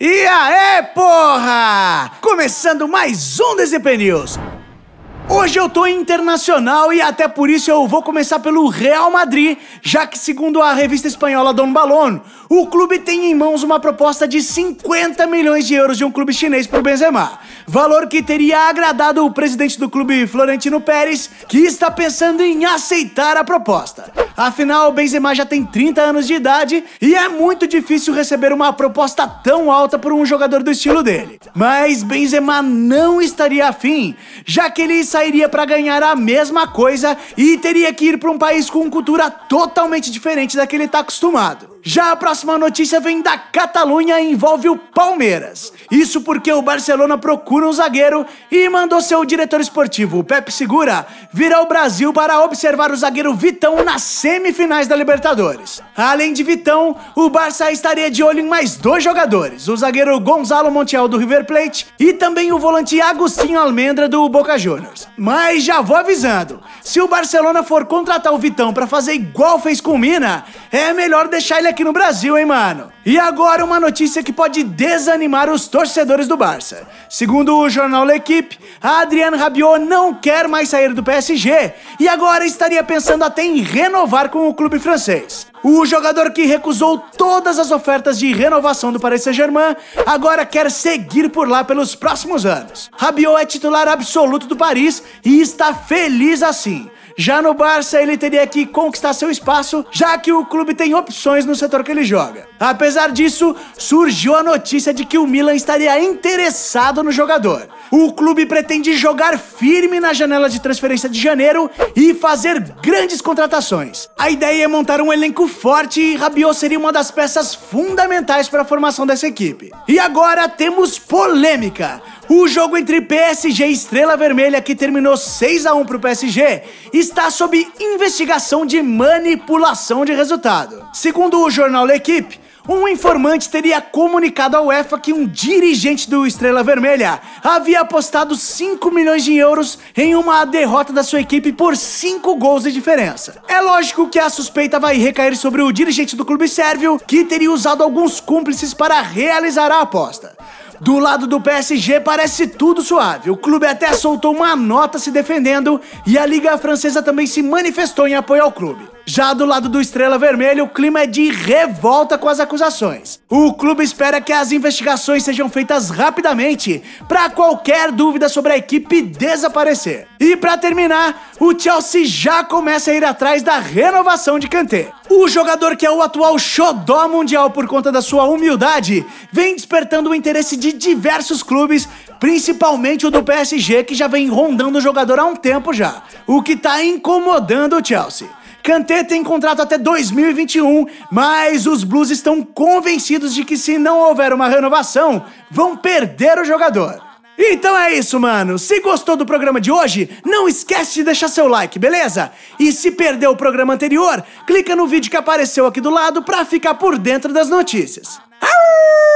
E aê, porra! Começando mais um DCP News. Hoje eu tô internacional e até por isso eu vou começar pelo Real Madrid, já que segundo a revista espanhola Don Balón, o clube tem em mãos uma proposta de 50 milhões de euros de um clube chinês pro Benzema. Valor que teria agradado o presidente do clube, Florentino Pérez, que está pensando em aceitar a proposta. Afinal, o Benzema já tem 30 anos de idade e é muito difícil receber uma proposta tão alta por um jogador do estilo dele. Mas Benzema não estaria afim, já que ele sairia para ganhar a mesma coisa e teria que ir para um país com cultura totalmente diferente da que ele está acostumado. Já a próxima notícia vem da Catalunha e envolve o Palmeiras. Isso porque o Barcelona procura um zagueiro e mandou seu diretor esportivo, Pepe Segura, vir ao Brasil para observar o zagueiro Vitão nascer semifinais da Libertadores. Além de Vitão, o Barça estaria de olho em mais dois jogadores, o zagueiro Gonzalo Montiel do River Plate e também o volante Agostinho Almendra do Boca Juniors. Mas já vou avisando, se o Barcelona for contratar o Vitão para fazer igual fez com o Mina, é melhor deixar ele aqui no Brasil, hein, mano? E agora uma notícia que pode desanimar os torcedores do Barça. Segundo o jornal L'Equipe, Adriano Rabiot não quer mais sair do PSG e agora estaria pensando até em renovar renovar com o clube francês. O jogador que recusou todas as ofertas de renovação do Paris Saint-Germain agora quer seguir por lá pelos próximos anos. Rabiot é titular absoluto do Paris e está feliz assim. Já no Barça, ele teria que conquistar seu espaço, já que o clube tem opções no setor que ele joga. Apesar disso, surgiu a notícia de que o Milan estaria interessado no jogador. O clube pretende jogar firme na janela de transferência de janeiro e fazer grandes contratações. A ideia é montar um elenco forte e Rabiot seria uma das peças fundamentais para a formação dessa equipe. E agora temos polêmica. O jogo entre PSG e Estrela Vermelha, que terminou 6 a 1 para o PSG, está sob investigação de manipulação de resultado. Segundo o jornal L'Equipe, um informante teria comunicado à UEFA que um dirigente do Estrela Vermelha havia apostado 5 milhões de euros em uma derrota da sua equipe por 5 gols de diferença. É lógico que a suspeita vai recair sobre o dirigente do clube sérvio, que teria usado alguns cúmplices para realizar a aposta. Do lado do PSG parece tudo suave. O clube até soltou uma nota se defendendo e a Liga Francesa também se manifestou em apoio ao clube. Já do lado do Estrela Vermelha, o clima é de revolta com as acusações. O clube espera que as investigações sejam feitas rapidamente para qualquer dúvida sobre a equipe desaparecer. E para terminar, o Chelsea já começa a ir atrás da renovação de Kanté. O jogador que é o atual xodó mundial por conta da sua humildade vem despertando o interesse de diversos clubes, principalmente o do PSG, que já vem rondando o jogador há um tempo já, o que tá incomodando o Chelsea. Kanté tem contrato até 2021, mas os Blues estão convencidos de que se não houver uma renovação, vão perder o jogador. Então é isso, mano. Se gostou do programa de hoje, não esquece de deixar seu like, beleza? E se perdeu o programa anterior, clica no vídeo que apareceu aqui do lado pra ficar por dentro das notícias. Au!